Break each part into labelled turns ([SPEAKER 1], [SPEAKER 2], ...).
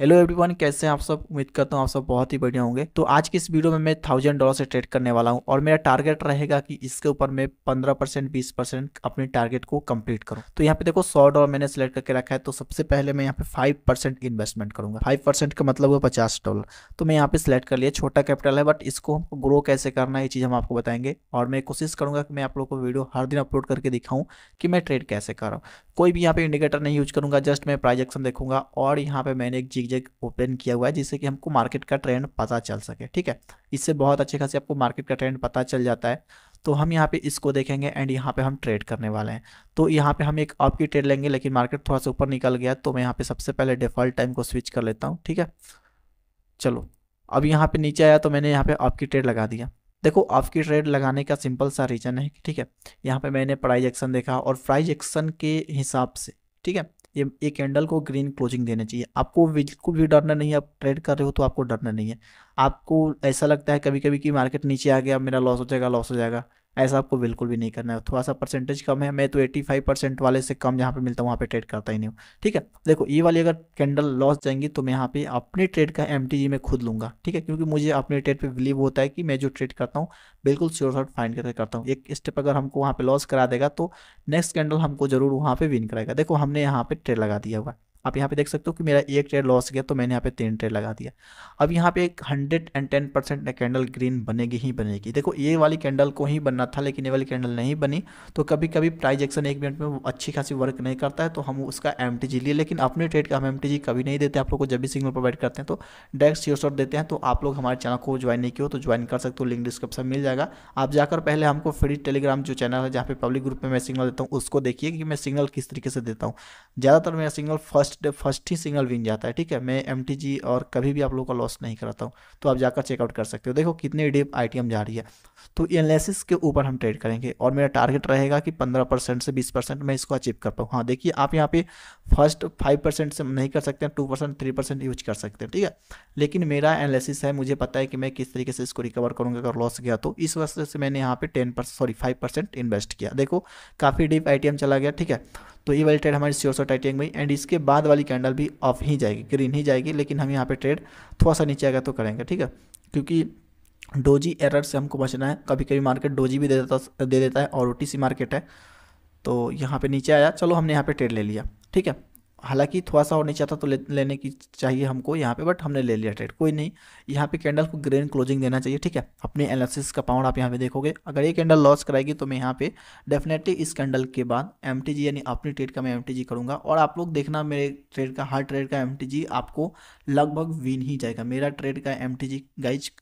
[SPEAKER 1] hello everyone कैसे हैं आप सब उम्मीद करता हूँ आप सब बहुत ही बढ़िया होंगे तो आज की इस वीडियो में मैं थाउजेंड डॉलर से ट्रेड करने वाला हूँ और मेरा टारगेट रहेगा कि इसके ऊपर मैं पंद्रह परसेंट बीस परसेंट अपने टारगेट को कंप्लीट करूँ तो यहाँ पे देखो सौ डॉलर मैंने सेलेक्ट करके रखा है तो सबसे पहले मैं यहाँ पे फाइव परसेंट इन्वेस्टमेंट करूंगा फाइव परसेंट का मतलब हुआ पचास डॉलर तो मैं यहाँ पे सिलेक्ट कर लिया छोटा कैपिटल है बट इसको हमको ग्रो कैसे करना है ये चीज़ हम आपको बताएंगे और मैं कोशिश करूँगा कि मैं आप लोग को वीडियो हर दिन अपलोड करके दिखाऊँ कि मैं ट्रेड कैसे कर रहा हूँ कोई भी यहाँ पे इंडिकेटर नहीं यूज करूँगा जस्ट मैं प्राइजेक्शन देखूंगा और यहाँ पे मैंने एक zigzag ओपन किया हुआ है जिससे कि हमको मार्केट का ट्रेंड पता चल सके ठीक है इससे बहुत अच्छे खासे आपको मार्केट का ट्रेंड पता चल जाता है तो हम यहाँ पे इसको देखेंगे एंड यहाँ पे हम ट्रेड करने वाले हैं तो यहाँ पे हम एक अप की ट्रेड लेंगे लेकिन मार्केट थोड़ा सा ऊपर निकल गया तो मैं यहाँ पे सबसे पहले डिफ़ॉल्ट टाइम को स्विच कर लेता हूँ ठीक है चलो अब यहाँ पे नीचे आया तो मैंने यहाँ पे अप की ट्रेड लगा दिया देखो अप की ट्रेड लगाने का सिंपल सा रीज़न है ठीक है यहाँ पर मैंने प्राइज एक्शन देखा और प्राइज एक्शन के हिसाब से ठीक है ये एक कैंडल को ग्रीन क्लोजिंग देना चाहिए आपको बिल्कुल भी डरना नहीं है आप ट्रेड कर रहे हो तो आपको डरना नहीं है आपको ऐसा लगता है कभी कभी कि मार्केट नीचे आ गया मेरा लॉस हो जाएगा लॉस हो जाएगा ऐसा आपको बिल्कुल भी नहीं करना है थोड़ा सा परसेंटेज कम है मैं तो 85 परसेंट वाले से कम जहाँ पे मिलता हूँ वहाँ पे ट्रेड करता ही नहीं हूँ ठीक है देखो ये वाली अगर कैंडल लॉस जाएंगी तो मैं यहाँ पे अपने ट्रेड का एम में खुद लूँगा ठीक है क्योंकि मुझे अपने ट्रेड पर बिलीव होता है कि मैं जो ट्रेड करता हूँ बिल्कुल श्योर शॉर्ट फाइन करके करता हूँ एक स्टेप अगर हमको वहाँ पर लॉस करा देगा तो नेक्स्ट कैंडल हमको जरूर वहाँ पर विन कराएगा देखो हमने यहाँ पर ट्रेड लगा दिया हुआ आप यहाँ पे देख सकते हो कि मेरा एक ट्रेड लॉस गया तो मैंने यहाँ पे तीन ट्रेड लगा दिया अब यहाँ पे एक hundred and ten percent candle green बनेगी ही बनेगी देखो ये वाली कैंडल को ही बनना था लेकिन ये वाली कैंडल नहीं बनी तो कभी कभी प्राइज एक्शन एक मिनट में अच्छी खासी वर्क नहीं करता है तो हम उसका एम लिए लेकिन अपने ट्रेड का हम एम कभी नहीं देते आप लोग को जब भी सिग्नल प्रोवाइड करते हैं तो डायरेक्ट श्योर शॉट देते हैं तो आप लोग हमारे चैनल को ज्वाइन नहीं किया तो ज्वाइन कर सकते हो लिंक डिस्क्रिप्शन मिल जाएगा आप जाकर पहले हमको फ्री टेलीग्राम जो चैनल है जहाँ पे पब्लिक ग्रुप में मैं सिग्नल देता हूँ उसको देखिए कि मैं सिग्नल किस तरीके से देता हूँ ज़्यादातर मेरा सिग्नल फर्स्ट फर्स्ट फर्स्ट ही सिंगल विन जाता है ठीक है मैं एम और कभी भी आप लोगों का लॉस नहीं कराता हूँ तो आप जाकर चेकआउट कर सकते हो देखो कितने डीप आई जा रही है तो एनालिसिस के ऊपर हम ट्रेड करेंगे और मेरा टारगेट रहेगा कि पंद्रह परसेंट से बीस परसेंट मैं इसको अचीव कर पाऊँ हाँ देखिए आप यहाँ पे फर्स्ट फाइव परसेंट से नहीं कर सकते हैं two percent three percent use कर सकते हैं ठीक है लेकिन मेरा एनालिसिस है मुझे पता है कि मैं किस तरीके से इसको रिकवर करूँगा अगर लॉस गया तो इस वजह से मैंने यहाँ पे ten percent sorry five percent invest किया देखो काफ़ी डीप आई चला गया ठीक है तो ये वाली ट्रेड हमारी सियोर शॉर्ट टाइटिंग में एंड इसके बाद वाली कैंडल भी ऑफ ही जाएगी ग्रीन ही जाएगी लेकिन हम यहाँ पे ट्रेड थोड़ा सा नीचे आएगा तो करेंगे ठीक है क्योंकि डोजी एरर से हमको बचना है कभी कभी मार्केट डोजी भी दे देता दे देता है और ओ मार्केट है तो यहाँ पे नीचे आया चलो हमने यहाँ पे ट्रेड ले लिया ठीक है हालांकि थोड़ा सा और नीचे आता तो ले, लेने की चाहिए हमको यहाँ पे बट हमने ले लिया ट्रेड कोई नहीं यहाँ पे कैंडल को ग्रेन क्लोजिंग देना चाहिए ठीक है अपने एनालिसिस का पाउंड आप यहाँ पे देखोगे अगर ये कैंडल लॉस कराएगी तो मैं यहाँ पे डेफिनेटली इस कैंडल के बाद एम यानी अपनी ट्रेड का मैं एम करूँगा और आप लोग देखना मेरे ट्रेड का हर ट्रेड का एम आपको लगभग विन ही जाएगा मेरा ट्रेड का एम टी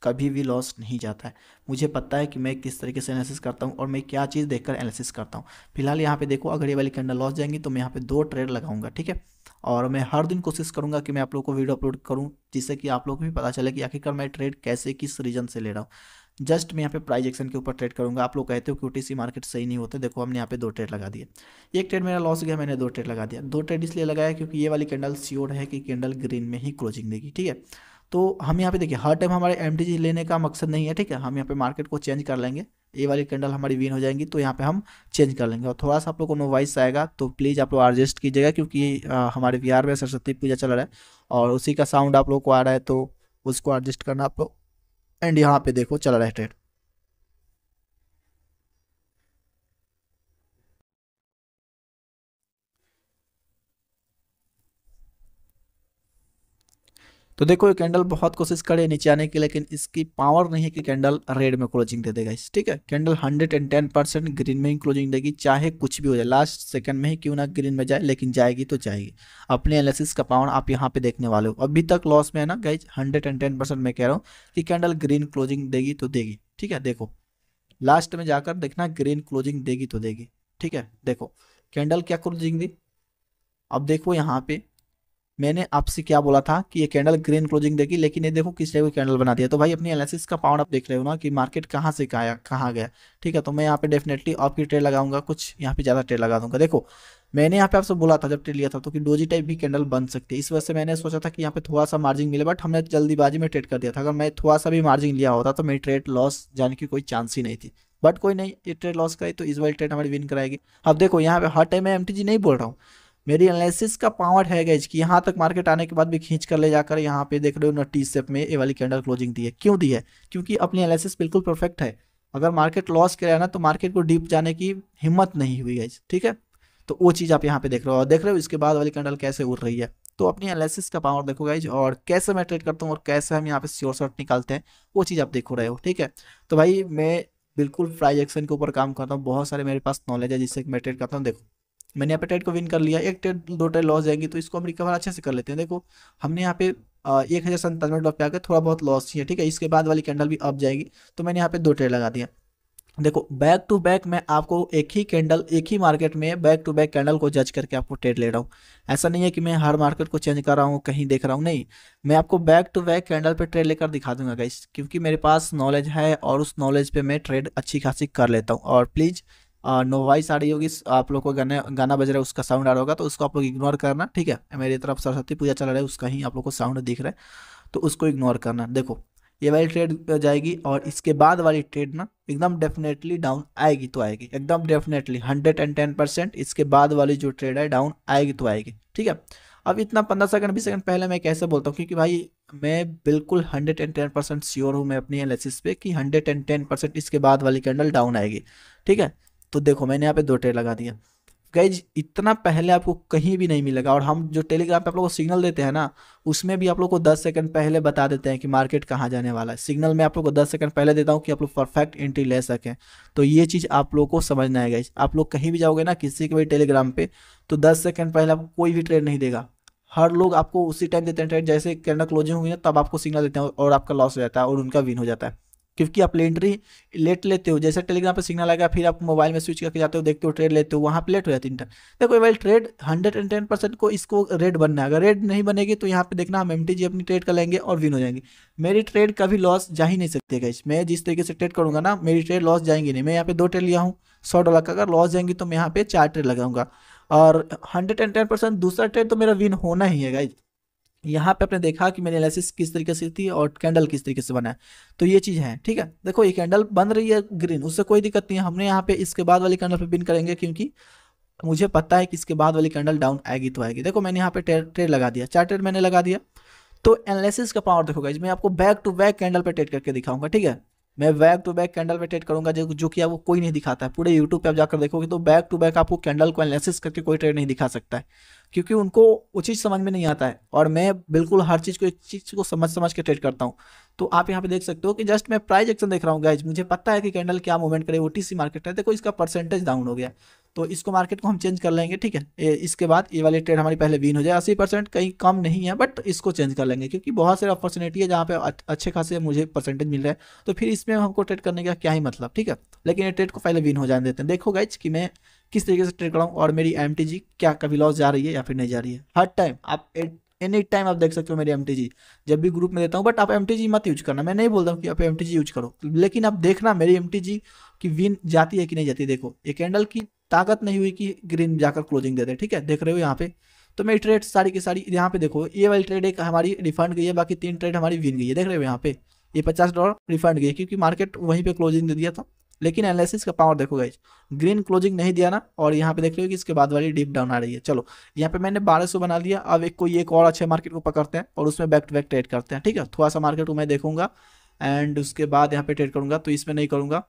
[SPEAKER 1] कभी भी लॉस नहीं जाता है मुझे पता है कि मैं किस तरीके से एनालिसिस करता हूँ और मैं क्या चीज़ देखकर एनालिसिस करता हूँ फिलहाल यहाँ पे देखो अगर ये वाली कैंडल लॉस जाएंगी तो मैं यहाँ पे दो ट्रेड लगाऊंगा ठीक है और मैं हर दिन कोशिश करूँगा कि मैं आप लोग को वीडियो अपलोड करूँ जिससे कि आप लोग को भी पता चले कि आखिरकार मैं ट्रेड कैसे किस रीजन से ले रहा हूँ जस्ट मैं यहाँ पे प्राइज एक्शन के ऊपर ट्रेड करूंगा आप लोग कहते हो कि ओटीसी मार्केट सही नहीं होते देखो हमने यहाँ पे दो ट्रेड लगा दिए एक ट्रेड मेरा लॉस गया मैंने दो ट्रेड लगा दिया दो ट्रेड इसलिए लगाया क्योंकि ये वाली कैंडल श्योर है कि कैंडल ग्रीन में ही क्लोजिंग देगी ठीक है तो हम यहाँ पे देखिए हर टाइम हमारे एम लेने का मकसद नहीं है ठीक है हम यहाँ पे मार्केट को चेंज कर लेंगे ये वाली कैंडल हमारी विन हो जाएंगी तो यहाँ पे हम चेंज कर लेंगे और थोड़ा सा आप लोग को नोवाइस आएगा तो प्लीज़ आप लोग एडजस्ट कीजिएगा क्योंकि आ, हमारे बिहार में सरस्वती पूजा चल रहा है और उसी का साउंड आप लोग को आ रहा है तो उसको एडजस्ट करना आप लोग एंड यहाँ पर देखो चल रहा है ट्रेड तो देखो ये कैंडल बहुत कोशिश करे नीचे आने की लेकिन इसकी पावर नहीं है कि कैंडल रेड में क्लोजिंग दे देगा इस ठीक है कैंडल 110 परसेंट ग्रीन में ही क्लोजिंग देगी चाहे कुछ भी हो जाए लास्ट सेकंड में ही क्यों ना ग्रीन में जाए लेकिन जाएगी तो जाएगी अपने एनालिसिस का पावर आप यहाँ पे देखने वाले हो अभी तक लॉस में है ना गाइज हंड्रेड मैं कह रहा हूँ कि कैंडल ग्रीन क्लोजिंग देगी तो देगी ठीक है देखो लास्ट में जाकर देखना ग्रीन क्लोजिंग देगी तो देगी ठीक है देखो कैंडल क्या क्लोजिंग दी अब देखो यहाँ पे मैंने आपसे क्या बोला था कि ये कैंडल ग्रीन क्लोजिंग देगी लेकिन ये देखो किस टाइप की कैंडल बना दिया तो भाई अपनी एनालिसिस का पाउंड आप देख रहे हो ना कि मार्केट कहाँ से कहाँ कहाँ गया ठीक है तो मैं यहाँ पे डेफिनेटली आपकी ट्रेड लगाऊंगा कुछ यहाँ पे ज़्यादा ट्रेड लगा दूंगा देखो मैंने यहाँ पे आपसे बोला था जब ट्रेड लिया था तो कि डोजी टाइप भी कैंडल बन सकती है इस वजह से मैंने सोचा था कि यहाँ पे थोड़ा सा मार्जिन मिले बट हमने जल्दीबाजी में ट्रेड कर दिया था अगर मैं थोड़ा सा भी मार्जिन लिया होता तो मेरी ट्रेड लॉस जाने की कोई चांस ही नहीं थी बट कोई नहीं ये ट्रेड लॉस कराई तो इस वाली ट्रेड हमारी विन कराएगी अब देखो यहाँ पे हर टाइम मैं एम नहीं बोल रहा हूँ मेरी एनालिसिस का पावर है गैज कि यहाँ तक मार्केट आने के बाद भी खींच कर ले जाकर यहाँ पे देख रहे हो ना टी सेप में ये वाली कैंडल क्लोजिंग दी है क्यों दी है क्योंकि अपनी एनालिसिस बिल्कुल परफेक्ट है अगर मार्केट लॉस है ना तो मार्केट को डीप जाने की हिम्मत नहीं हुई गैज ठीक है तो वो चीज़ आप यहाँ पे देख रहे हो और देख रहे हो इसके बाद वाली कैंडल कैसे उड़ रही है तो अपनी एनालिसिस का पावर देखो गाइज और कैसे मैं ट्रेड करता हूँ और कैसे हम यहाँ पे श्योर शॉट निकालते हैं वो चीज़ आप देखो रहे हो ठीक है तो भाई मैं बिल्कुल प्राइजेक्शन के ऊपर काम करता हूँ बहुत सारे मेरे पास नॉलेज है जिससे मैं ट्रेड करता हूँ देखो मैंने ट्रेड को विन कर लिया एक ट्रेड दो ट्रेड लॉस जाएंगी तो इसको हम रिकवर अच्छे से कर लेते हैं देखो हमने यहाँ पे एक हज़ार संतानवे डॉप पे आकर थोड़ा बहुत लॉस किया ठीक है इसके बाद वाली कैंडल भी अप जाएगी तो मैंने यहाँ पे दो ट्रेड लगा दिया देखो बैक टू बैक मैं आपको एक ही कैंडल एक ही मार्केट में बैक टू बैक कैंडल को जज करके आपको ट्रेड ले रहा हूँ ऐसा नहीं है कि मैं हर मार्केट को चेंज कर रहा हूँ कहीं देख रहा हूँ नहीं मैं आपको बैक टू बैक कैंडल पे ट्रेड लेकर दिखा दूंगा गाइस क्योंकि मेरे पास नॉलेज है और उस नॉलेज पे मैं ट्रेड अच्छी खासी कर लेता हूँ और प्लीज़ नोवाई साड़ी होगी आप लोग को गाने गाना बज रहा है उसका साउंड आ रहा होगा तो उसको आप लोग इग्नोर करना ठीक है मेरी तरफ सरस्वती पूजा चल रहा है उसका ही आप लोग को साउंड दिख रहा है तो उसको इग्नोर करना देखो ये वाली ट्रेड जाएगी और इसके बाद वाली ट्रेड ना एकदम डेफिनेटली डाउन आएगी तो आएगी एकदम definitely hundred and ten percent इसके बाद वाली जो ट्रेड है डाउन आएगी तो आएगी ठीक है अब इतना पंद्रह सेकंड बीस सेकंड पहले मैं कैसे बोलता हूँ क्योंकि भाई मैं बिल्कुल hundred and ten percent sure हूँ मैं अपनी एनालिसिस पे कि हंड्रेड एंड टेन परसेंट इसके बाद वाली कैंडल डाउन आएगी ठीक है तो देखो मैंने यहाँ पे दो ट्रेड लगा दिया गैज इतना पहले आपको कहीं भी नहीं मिलेगा और हम जो टेलीग्राम पे आप लोग को सिग्नल देते हैं ना उसमें भी आप लोग को 10 सेकंड पहले बता देते हैं कि मार्केट कहाँ जाने वाला है सिग्नल में आप लोग को 10 सेकंड पहले देता हूँ कि आप लोग परफेक्ट एंट्री ले सकें तो ये चीज़ आप लोग को समझना है गैज आप लोग कहीं भी जाओगे ना किसी के भी टेलीग्राम पर तो दस सेकेंड पहले आपको कोई भी ट्रेड नहीं देगा हर लोग आपको उसी टाइम देते हैं ट्रेड जैसे कैंडल क्लोजिंग हुई ना तब आपको सिग्नल देते हैं और आपका लॉस हो जाता है और उनका विन हो जाता है क्योंकि आप लेंट्री लेट लेते हो जैसे टेलीग्राम पर सिग्नल आएगा फिर आप मोबाइल में स्विच करके जाते हो देखते हो ट्रेड लेते हो वहाँ पे लेट हो जाती है इंटर देखो भाई trade hundred and ten percent को इसको रेड बनना है अगर रेड नहीं बनेगी तो यहाँ पे देखना हम एम अपनी ट्रेड कर लेंगे और विन हो जाएंगे मेरी ट्रेड कभी लॉस जा ही नहीं सकती है मैं जिस तरीके से ट्रेड करूँगा ना मेरी ट्रेड लॉस जाएंगी नहीं मैं यहाँ पे दो ट्रेड लिया हूँ सौ डॉलर का अगर लॉस जाएंगी तो मैं यहाँ पे चार ट्रेड लगाऊंगा और हंड्रेड एंड टेन परसेंट दूसरा ट्रेड तो मेरा विन होना ही है गाइज यहाँ पे आपने देखा कि मैंने एनालिसिस किस तरीके से थी और कैंडल किस तरीके से बना है तो ये चीज़ है ठीक है देखो ये कैंडल बन रही है ग्रीन उससे कोई दिक्कत नहीं है हमने यहाँ पे इसके बाद वाली कैंडल पे बिन करेंगे क्योंकि मुझे पता है कि इसके बाद वाली कैंडल डाउन आएगी तो आएगी देखो मैंने यहाँ पे ट्रेड लगा दिया चार ट्रेड मैंने लगा दिया तो एनालिसिस का पावर देखोगा इसमें आपको बैक टू बैक कैंडल पर ट्रेड करके दिखाऊंगा ठीक है मैं बैक टू बैक कैंडल पे ट्रेड करूंगा जो जो कि आपको कोई नहीं दिखाता है पूरे यूट्यूब पे आप जाकर देखोगे तो बैक टू बैक आपको कैंडल को एनालिसिस करके कोई ट्रेड नहीं दिखा सकता है क्योंकि उनको वो चीज़ समझ में नहीं आता है और मैं बिल्कुल हर चीज़ को एक चीज़ को समझ समझ के ट्रेड करता हूँ तो आप यहाँ पे देख सकते हो कि जस्ट मैं प्राइज एक्शन देख रहा हूँ गाइज मुझे पता है कि कैंडल क्या मूवमेंट करे ओ मार्केट है देखो इसका परसेंटेज डाउन हो गया तो इसको मार्केट को हम चेंज कर लेंगे ठीक है इसके बाद ये वाली ट्रेड हमारी पहले बीन हो जाए अस्सी परसेंट कहीं कम नहीं है बट इसको चेंज कर लेंगे क्योंकि बहुत सारे अपॉर्चुनिटी है जहाँ पे अच्छे खासे मुझे परसेंटेज मिल रहा है तो फिर इसमें हमको ट्रेड करने का क्या ही मतलब ठीक है लेकिन ये ट्रेड को पहले विन हो जाने देते हैं देखो गाइज कि मैं किस तरीके से ट्रेड कराऊँ और मेरी एम क्या कभी लॉस जा रही है या फिर नहीं जा रही है हर टाइम आप एनी टाइम आप देख सकते हो मेरी एम जब भी ग्रुप में देता हूँ बट आप एम मत यूज करना मैं नहीं बोलता हूँ कि आप एम यूज करो लेकिन आप देखना मेरी एम की विन जाती है कि नहीं जाती देखो ये कैंडल की ताकत नहीं हुई कि ग्रीन जाकर क्लोजिंग दे दे ठीक है देख रहे हो यहाँ पे तो मेरी ट्रेड सारी की सारी यहाँ पे देखो ये वाली ट्रेड एक हमारी रिफंड गई है बाकी तीन ट्रेड हमारी विन गई है देख रहे हो यहाँ पे ये पचास डॉलर रिफंड गई क्योंकि मार्केट वहीं पर क्लोजिंग दे दिया था लेकिन एनालिसिस का पावर देखो गाइज ग्रीन क्लोजिंग नहीं दिया ना और यहाँ पे देख रहे हो कि इसके बाद वाली डीप डाउन आ रही है चलो यहाँ पे मैंने बारह सौ बना लिया अब एक कोई एक और अच्छे मार्केट को पकड़ते हैं और उसमें बैक टू बैक ट्रेड करते हैं ठीक है थोड़ा सा मार्केट को मैं देखूंगा एंड उसके बाद यहाँ पे ट्रेड करूंगा तो इसमें नहीं करूंगा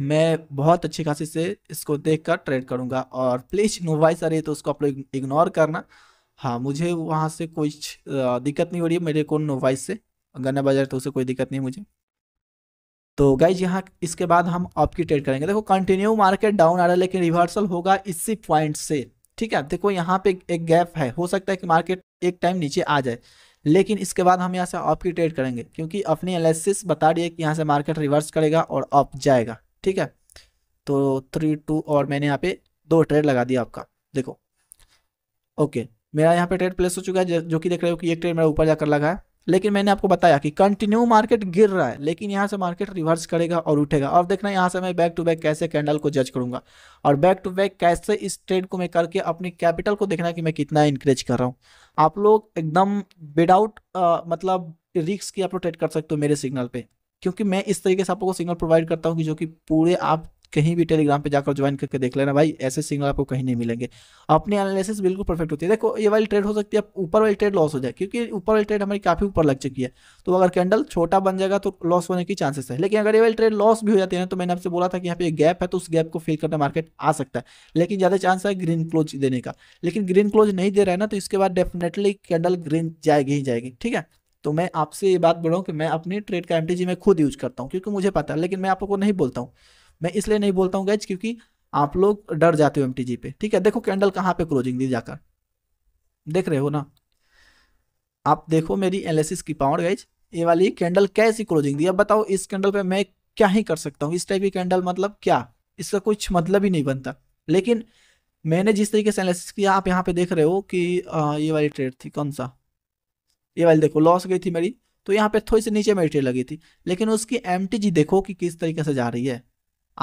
[SPEAKER 1] मैं बहुत अच्छी खासी से इसको देख कर ट्रेड करूँगा और प्लीज नोवाइस आ रही है तो उसको आप लोग इग्नोर करना हाँ मुझे वहाँ से कोई दिक्कत नहीं हो रही है मेरे को नोवाइस से गन्ना बाजार तो उसे कोई दिक्कत नहीं मुझे तो गाइज यहाँ इसके बाद हम आपकी ट्रेड करेंगे देखो कंटिन्यू मार्केट डाउन आ रहा है लेकिन रिवर्सल होगा इसी पॉइंट से ठीक है देखो यहाँ पे एक गैप है हो सकता है कि मार्केट एक टाइम नीचे आ जाए लेकिन इसके बाद हम यहाँ से ऑफ की ट्रेड करेंगे क्योंकि अपनी एनालिसिस बता रही है कि यहाँ से मार्केट रिवर्स करेगा और अप जाएगा ठीक है तो थ्री टू और मैंने यहाँ पे दो ट्रेड लगा दिया आपका देखो ओके मेरा यहाँ पे ट्रेड प्लेस हो चुका है जो कि देख रहे हो कि एक ट्रेड मेरा ऊपर जाकर लगा है लेकिन मैंने आपको बताया कि कंटिन्यू मार्केट गिर रहा है लेकिन यहाँ से मार्केट रिवर्स करेगा और उठेगा और देखना यहाँ से मैं बैक टू बैक कैसे कैंडल को जज करूंगा और बैक टू बैक कैसे इस ट्रेड को मैं करके अपनी कैपिटल को देखना कि मैं कितना इंक्रेज कर रहा हूँ आप लोग एकदम विदाउट मतलब रिक्स की आप लोग ट्रेड कर सकते हो मेरे सिग्नल पे क्योंकि मैं इस तरीके से आपको सिग्नल प्रोवाइड करता हूँ कि जो कि पूरे आप कहीं भी टेलीग्राम पे जाकर ज्वाइन करके देख लेना भाई ऐसे सिग्नल आपको कहीं नहीं मिलेंगे अपने एनालिसिस बिल्कुल परफेक्ट होती है देखो ये वाली ट्रेड हो सकती है ऊपर वाली ट्रेड लॉस हो जाए क्योंकि ऊपर वाली ट्रेड हमारी काफ़ी ऊपर लग चुकी है तो अगर कैंडल छोटा बन जाएगा तो लॉस होने की चांसेस है लेकिन अगर ये वाली ट्रेड लॉस भी हो जाती है तो मैंने आपसे बोला था कि यहाँ पे गैप है तो उस गैप को फिल करना मार्केट आ सकता है लेकिन ज़्यादा चांस है ग्रीन क्लोज देने का लेकिन ग्रीन क्लोज नहीं दे रहा है ना तो इसके बाद डेफिनेटली कैंडल ग्रीन जाएगी ही जाएगी ठीक है तो मैं आपसे ये बात बोल रहा हूँ कि मैं अपनी ट्रेड का एम मैं खुद यूज करता हूँ क्योंकि मुझे पता है लेकिन मैं आपको नहीं बोलता हूँ मैं इसलिए नहीं बोलता हूँ गैज क्योंकि आप लोग डर जाते हो एम पे ठीक है देखो कैंडल कहाँ पे क्लोजिंग दी जाकर देख रहे हो ना आप देखो मेरी एनालिसिस की पावर गैज ये वाली कैंडल कैसी क्लोजिंग दी अब बताओ इस कैंडल पर मैं क्या ही कर सकता हूँ इस टाइप की कैंडल मतलब क्या इसका कुछ मतलब ही नहीं बनता लेकिन मैंने जिस तरीके से एनालिसिस किया आप यहाँ पे देख रहे हो कि ये वाली ट्रेड थी कौन सा ये वाली देखो लॉस गई थी मेरी तो यहाँ पे थोड़ी सी नीचे मेरी ट्रेड लगी थी लेकिन उसकी एम देखो कि किस तरीके से जा रही है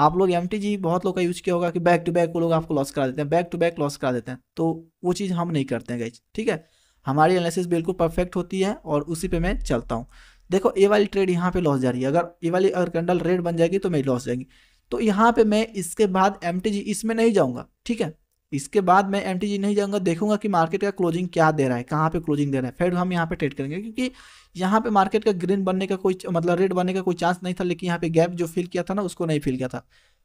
[SPEAKER 1] आप लोग एम बहुत लोग का यूज किया होगा कि बैक टू बैक वो लोग आपको लॉस करा देते हैं बैक टू बैक लॉस करा देते हैं तो वो चीज़ हम नहीं करते हैं गई ठीक है हमारी एनालिसिस बिल्कुल परफेक्ट होती है और उसी पे मैं चलता हूँ देखो ये वाली ट्रेड यहाँ पे लॉस जा रही है अगर ये वाली अगर कैंडल रेड बन जाएगी तो मेरी लॉस जाएगी तो यहाँ पे मैं इसके बाद एम इसमें नहीं जाऊँगा ठीक है इसके बाद मैं एम नहीं जाऊँगा देखूंगा कि मार्केट का क्लोजिंग क्या दे रहा है कहाँ पे क्लोजिंग दे रहा है फिर हम यहाँ पे ट्रेड करेंगे क्योंकि यहाँ पे मार्केट का ग्रीन बनने का कोई मतलब रेड बनने का कोई चांस नहीं था लेकिन यहाँ पे गैप जो फिल किया था ना उसको नहीं फिल किया था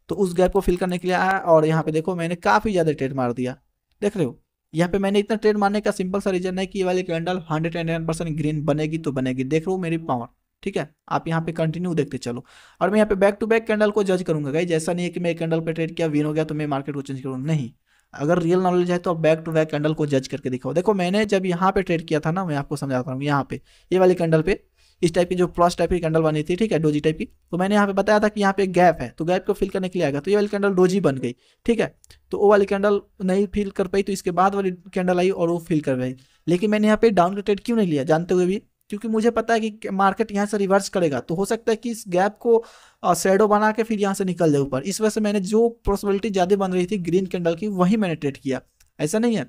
[SPEAKER 1] तो उस गैप को फिल करने के लिए आया और यहाँ पे देखो मैंने काफ़ी ज़्यादा ट्रेड मार दिया देख रहे हो यहाँ पे मैंने इतना ट्रेड मारने का सिंपल सा रीजन है कि ये वाली कैंडल हंड्रेड एंड ग्रीन बनेगी तो बनेगी देख रहे हो मेरी पावर ठीक है आप यहाँ पे कंटिन्यू देखते चलो और मैं यहाँ पे बैक टू बैक कैंडल को जज करूंगा गाई जैसा नहीं है कि मैं कैंडल पे ट्रेड किया विन हो गया तो मैं मार्केट को चेंज करूँगा नहीं अगर रियल नॉलेज है तो आप बैक टू बैक कैंडल को जज करके दिखाओ देखो मैंने जब यहाँ पे ट्रेड किया था ना मैं आपको समझाता हूँ यहाँ पे ये वाली कैंडल पे इस टाइप की जो प्लस टाइप की कैंडल बनी थी ठीक है डोजी टाइप की तो मैंने यहाँ पे बताया था कि यहाँ पे गैप है तो गैप को फिल करने के लिए आएगा तो ये वाली कैंडल डोजी बन गई ठीक है तो वो वाली कैंडल नहीं फिल कर पाई तो इसके बाद वाली कैंडल आई और वो फिल कर पाई लेकिन मैंने यहाँ पे डाउन का ट्रेड क्यों नहीं लिया जानते हुए भी क्योंकि मुझे पता है कि मार्केट यहाँ से रिवर्स करेगा तो हो सकता है कि इस गैप को शेडो बना के फिर यहाँ से निकल जाए ऊपर इस वजह से मैंने जो पॉसिबिलिटी ज़्यादा बन रही थी ग्रीन कैंडल की वही मैंने ट्रेड किया ऐसा नहीं है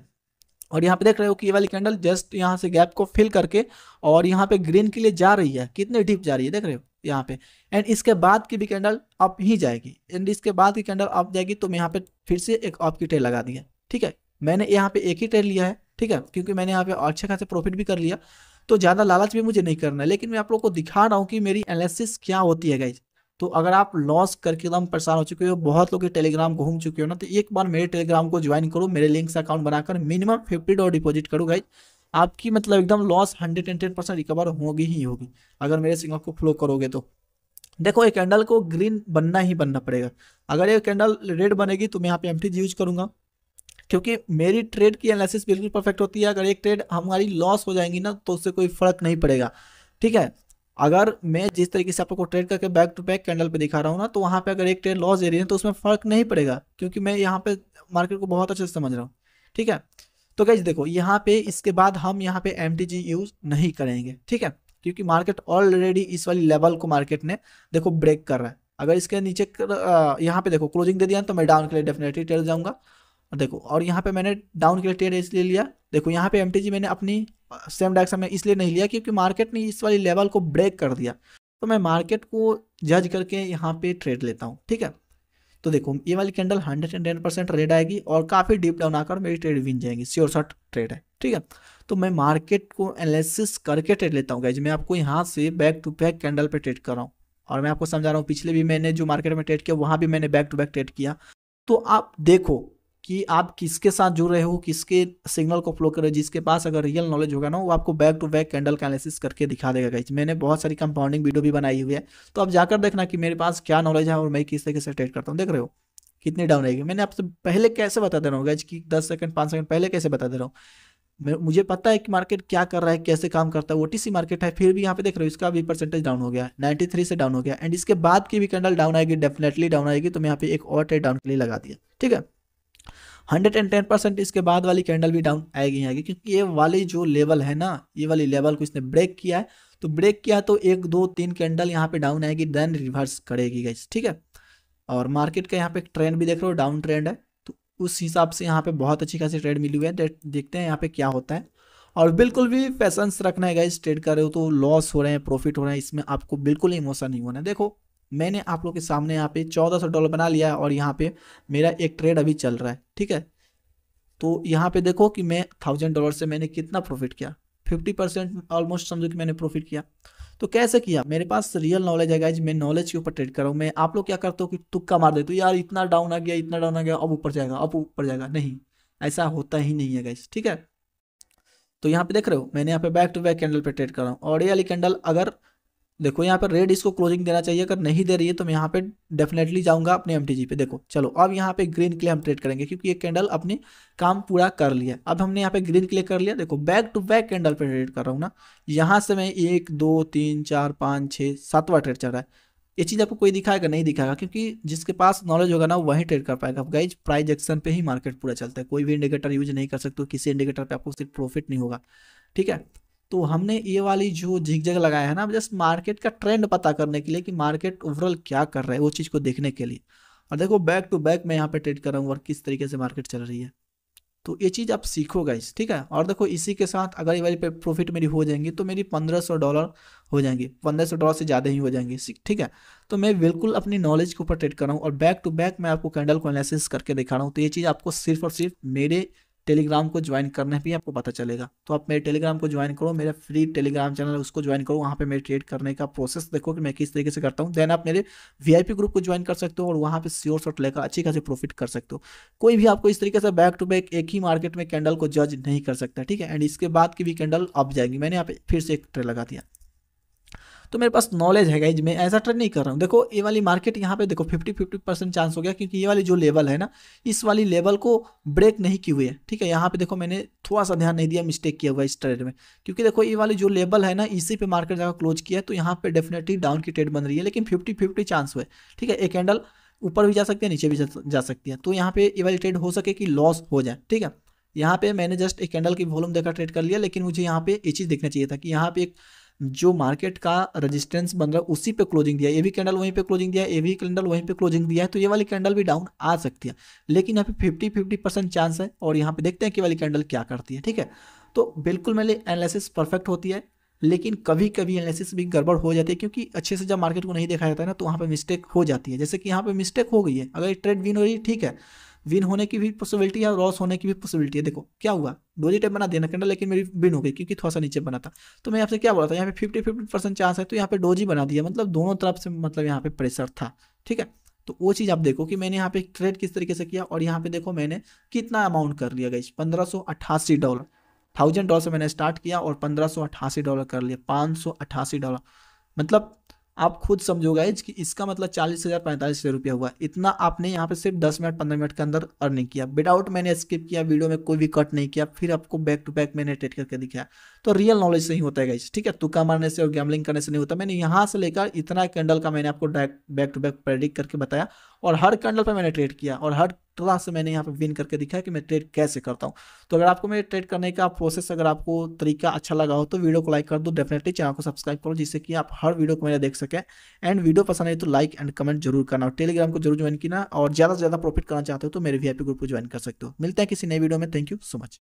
[SPEAKER 1] और यहाँ पे देख रहे हो कि ये वाली कैंडल जस्ट यहाँ से गैप को फिल करके और यहाँ पे ग्रीन के लिए जा रही है कितने डीप जा रही है देख रहे हो यहाँ पे एंड इसके बाद की भी कैंडल अप ही जाएगी एंड इसके बाद की कैंडल अप जाएगी तो मैं यहाँ पे फिर से एक अप की ट्रेड लगा दी है ठीक है मैंने यहाँ पे एक ही ट्रेड लिया है ठीक है क्योंकि मैंने यहाँ पे अच्छे खासे प्रॉफिट भी कर लिया तो ज़्यादा लालच भी मुझे नहीं करना है लेकिन मैं आप लोग को दिखा रहा हूँ कि मेरी एनालिसिस क्या होती है गाइज तो अगर आप लॉस करके एकदम परेशान हो चुके हो बहुत लोग टेलीग्राम घूम चुके हो ना तो एक बार मेरे टेलीग्राम को ज्वाइन करो मेरे लिंक से अकाउंट बनाकर मिनिमम फिफ्टी डॉलर डिपॉजिट करो गाइज आपकी मतलब एकदम loss hundred and ten percent recover होगी ही होगी अगर मेरे सिंगल को फ्लो करोगे तो देखो ये कैंडल को ग्रीन बनना ही बनना पड़ेगा अगर ये कैंडल रेड बनेगी तो मैं यहाँ पे एम यूज करूंगा क्योंकि मेरी ट्रेड की एनालिसिस बिल्कुल परफेक्ट होती है अगर एक ट्रेड हमारी लॉस हो जाएंगी ना तो उससे कोई फर्क नहीं पड़ेगा ठीक है अगर मैं जिस तरीके से आपको ट्रेड करके बैक टू बैक कैंडल पे दिखा रहा हूँ ना तो वहाँ पे अगर एक ट्रेड लॉस दे रही है तो उसमें फर्क नहीं पड़ेगा क्योंकि मैं यहाँ पे मार्केट को बहुत अच्छे से समझ रहा हूँ ठीक है तो कैसे देखो यहाँ पे इसके बाद हम यहाँ पे एम यूज नहीं करेंगे ठीक है क्योंकि मार्केट ऑलरेडी इस वाली लेवल को मार्केट ने देखो ब्रेक कर रहा है अगर इसके नीचे यहाँ पे देखो क्लोजिंग दे दिया तो मैं डाउन के लिए डेफिनेटली टेल जाऊंगा देखो और यहाँ पे मैंने डाउन के लिए ट्रेड इसलिए लिया देखो यहाँ पे एम मैंने अपनी सेम डायरेक्शन में इसलिए नहीं लिया क्योंकि मार्केट ने इस वाली लेवल को ब्रेक कर दिया तो मैं मार्केट को जज करके यहाँ पे ट्रेड लेता हूँ ठीक है तो देखो ये वाली candle hundred and ten percent red आएगी और काफ़ी डीप डाउन आकर मेरी ट्रेड विन जाएगी श्योर शॉर्ट ट्रेड है ठीक है तो मैं मार्केट को एनालिसिस करके ट्रेड लेता हूँ गाइज मैं आपको यहाँ से बैक टू बैक कैंडल पे ट्रेड कर रहा हूँ और मैं आपको समझा रहा हूँ पिछले भी मैंने जो मार्केट में ट्रेड किया वहाँ भी मैंने बैक टू बैक ट्रेड किया तो आप देखो कि आप किसके साथ जुड़ रहे हो किसके सिग्नल को फ्लो कर रहे हो जिसके पास अगर रियल नॉलेज होगा ना वो आपको बैक टू बैक कैंडल का एनालिसिस करके दिखा देगा गाइज मैंने बहुत सारी कंपाउंडिंग वीडियो भी बनाई हुई है तो आप जाकर देखना कि मेरे पास क्या नॉलेज है और मैं किस तरीके से ट्रेड करता हूँ देख रहे हो कितनी डाउन रहेगी मैंने आपसे पहले कैसे बता दे रहा हूँ गाइज कि दस सेकंड पाँच सेकंड पहले कैसे बता दे रहा हूँ मुझे पता है कि मार्केट क्या कर रहा है कैसे काम करता है ओटीसी मार्केट है फिर भी यहाँ पे देख रहे हो इसका भी परसेंटेज डाउन हो गया 93 से डाउन हो गया एंड इसके बाद की भी कैंडल डाउन आएगी डेफिनेटली डाउन आएगी तो मैं यहाँ पे एक और ट्रेड डाउन के लिए लगा दिया ठीक है हंड्रेड एंड टेन परसेंट इसके बाद वाली कैंडल भी डाउन आएगी आएगी क्योंकि ये वाली जो लेवल है ना ये वाली लेवल को इसने ब्रेक किया है तो ब्रेक किया तो एक दो तीन कैंडल यहाँ पे डाउन आएगी देन रिवर्स करेगी गई ठीक है और मार्केट का यहाँ पे एक ट्रेंड भी देख रहे हो डाउन ट्रेंड है तो उस हिसाब से यहाँ पे बहुत अच्छी खासी ट्रेड मिली हुई है देखते हैं यहाँ पे क्या होता है और बिल्कुल भी पैसेंस रखना है गाइस ट्रेड कर रहे हो तो लॉस हो रहे हैं प्रॉफिट हो रहे हैं इसमें आपको बिल्कुल इमोशन नहीं होना है देखो मैंने आप लोग के सामने यहाँ पे चौदह सौ डॉलर बना लिया है और यहाँ पे मेरा एक ट्रेड अभी चल रहा है ठीक है तो यहाँ पे देखो कि मैं थाउजेंड डॉलर से मैंने कितना प्रॉफिट किया फिफ्टी परसेंट ऑलमोस्ट समझो कि मैंने प्रॉफिट किया तो कैसे किया मेरे पास रियल नॉलेज है गाइज मैं नॉलेज के ऊपर ट्रेड कर रहा हूँ मैं आप लोग क्या करता हूँ कि तुक्का मार देती हूँ यार इतना डाउन आ गया इतना डाउन आ गया अब ऊपर जाएगा अब ऊपर जाएगा नहीं ऐसा होता ही नहीं है गाइज ठीक है तो यहाँ पे देख रहे हो मैंने यहाँ पे बैक टू बैक कैंडल पे ट्रेड कर रहा हूँ और ये वाली कैंडल अगर देखो यहाँ पर रेड इसको क्लोजिंग देना चाहिए अगर नहीं दे रही है तो मैं यहाँ पे डेफिनेटली जाऊँगा अपने एम पे देखो चलो अब यहाँ पे ग्रीन के लिए हम ट्रेड करेंगे क्योंकि ये कैंडल अपने काम पूरा कर लिया अब हमने यहाँ पे ग्रीन के लिए कर लिया देखो बैक टू बैक कैंडल पे ट्रेड कर रहा हूँ ना यहाँ से मैं एक दो तीन चार पाँच छः सातवा ट्रेड चल रहा है ये चीज़ आपको कोई दिखाएगा नहीं दिखाएगा क्योंकि जिसके पास नॉलेज होगा ना वहीं ट्रेड कर पाएगा गाइज प्राइज एक्शन पर ही मार्केट पूरा चलता है कोई भी इंडिकेटर यूज नहीं कर सकते किसी इंडिकेटर पर आपको सिर्फ प्रॉफिट नहीं होगा ठीक है तो हमने ये वाली जो झिक जग लगाया है ना जस्ट मार्केट का ट्रेंड पता करने के लिए कि मार्केट ओवरऑल क्या कर रहा है वो चीज़ को देखने के लिए और देखो बैक टू बैक मैं यहाँ पे ट्रेड कर रहा हूँ और किस तरीके से मार्केट चल रही है तो ये चीज़ आप सीखो गाइस ठीक है और देखो इसी के साथ अगर ये वाली प्रॉफिट मेरी हो जाएंगी तो मेरी पंद्रह सौ डॉलर हो जाएंगी पंद्रह सौ डॉलर से ज़्यादा ही हो जाएंगी ठीक है तो मैं बिल्कुल अपनी नॉलेज के ऊपर ट्रेड कर रहा हूँ और बैक टू बैक मैं आपको कैंडल को एनालिसिस करके दिखा रहा हूँ तो ये चीज़ आपको सिर्फ और सिर्फ मेरे टेलीग्राम को ज्वाइन करने भी आपको पता चलेगा तो आप मेरे टेलीग्राम को ज्वाइन करो मेरा फ्री टेलीग्राम चैनल उसको ज्वाइन करो वहाँ पे मेरे ट्रेड करने का प्रोसेस देखो कि मैं किस तरीके से करता हूँ देन आप मेरे वीआईपी ग्रुप को ज्वाइन कर सकते हो और वहाँ पे श्योर शॉट लेकर अच्छी खासी प्रॉफिट कर सकते हो कोई भी आपको इस तरीके से बैक टू बैक एक ही मार्केट में कैंडल को जज नहीं कर सकता ठीक है एंड इसके बाद की भी कैंडल अप जाएगी मैंने यहाँ पे फिर से एक ट्रे लगा दिया तो मेरे पास नॉलेज है गाइज मैं ऐसा ट्रेड नहीं कर रहा हूँ देखो ये वाली मार्केट यहाँ पे देखो फिफ्टी फिफ्टी परसेंट चांस हो गया क्योंकि ये वाली जो लेवल है ना इस वाली लेवल को ब्रेक नहीं की हुई है ठीक है यहाँ पे देखो मैंने थोड़ा सा ध्यान नहीं दिया मिस्टेक किया हुआ इस ट्रेड में क्योंकि देखो ये वाली जो लेवल है ना इसी पे मार्केट जगह क्लोज किया है तो यहाँ पे डेफिनेटली डाउन की ट्रेड बन रही है लेकिन फिफ्टी फिफ्टी चांस हुए ठीक है एक हैंडल ऊपर भी जा सकती है नीचे भी जा सकती है तो यहाँ पे ये वाली ट्रेड हो सके कि लॉस हो जाए ठीक है यहाँ पे मैंने जस्ट एक कैंडल की वॉल्यूम देखकर ट्रेड कर लिया लेकिन मुझे यहाँ पे ये चीज़ देखना चाहिए था कि यहाँ पे एक जो मार्केट का रजिस्टेंस बन रहा है उसी पे क्लोजिंग दिया ये भी कैंडल वहीं पे क्लोजिंग दिया ये भी कैंडल वहीं पे क्लोजिंग दिया है तो ये वाली कैंडल भी डाउन आ सकती है लेकिन यहाँ पे फिफ्टी फिफ्टी परसेंट चांस है और यहाँ पे देखते हैं कि वाली कैंडल क्या करती है ठीक है तो बिल्कुल मेरे एनालिसिस परफेक्ट होती है लेकिन कभी कभी एनालिसिस भी गड़बड़ हो जाती है क्योंकि अच्छे से जब मार्केट को नहीं देखा जाता है ना तो वहाँ पर मिस्टेक हो जाती है जैसे कि यहाँ पर मिस्टेक हो गई है अगर ट्रेड विन हो रही ठीक है विन होने की भी पॉसिबिलिटी है और लॉस होने की भी पॉसिबिलिटी है देखो क्या हुआ डोजी टाइप बना देना कैंडल लेकिन मेरी विन हो गई क्योंकि थोड़ा सा नीचे बना था तो मैं आपसे क्या बोला था यहाँ पे फिफ्टी फिफ्टी परसेंट चांस है तो यहाँ पे डोजी बना दिया मतलब दोनों तरफ से मतलब यहाँ पे प्रेशर था ठीक है तो वो चीज़ आप देखो कि मैंने यहाँ पे ट्रेड किस तरीके से किया और यहाँ पे देखो मैंने कितना अमाउंट कर लिया गई पंद्रह डॉलर थाउजेंड डॉलर से मैंने स्टार्ट किया और पंद्रह डॉलर कर लिया पाँच डॉलर मतलब आप खुद समझो गाइज कि इसका मतलब चालीस हज़ार पैंतालीस हज़ार रुपया हुआ इतना आपने यहाँ पे सिर्फ दस मिनट पंद्रह मिनट के अंदर अर्निंग किया विदाउट मैंने स्किप किया वीडियो में कोई भी कट नहीं किया फिर आपको बैक टू बैक मैंने ट्रेड करके दिखाया तो रियल नॉलेज से ही होता है गाइज ठीक है तुक्का मारने से और गैमलिंग करने से नहीं होता मैंने यहाँ से लेकर इतना कैंडल का मैंने आपको direct back to back predict करके बताया और हर कैंडल पर मैंने ट्रेड किया और हर तरह से मैंने यहाँ पे विन करके दिखा कि मैं ट्रेड कैसे करता हूँ तो अगर आपको मेरे ट्रेड करने का प्रोसेस अगर आपको तरीका अच्छा लगा हो तो वीडियो को लाइक कर दो डेफिनेटली चैनल को सब्सक्राइब करो जिससे कि आप हर वीडियो को मेरे देख सकें एंड वीडियो पसंद आई तो लाइक एंड कमेंट जरूर करना और टेलीग्राम को जरूर ज्वाइन करना और ज़्यादा से ज़्यादा प्रॉफिट करना चाहते हो तो मेरे वी ग्रुप को ज्वाइन कर सकते हो मिलते हैं किसी नए वीडियो में थैंक यू सो मच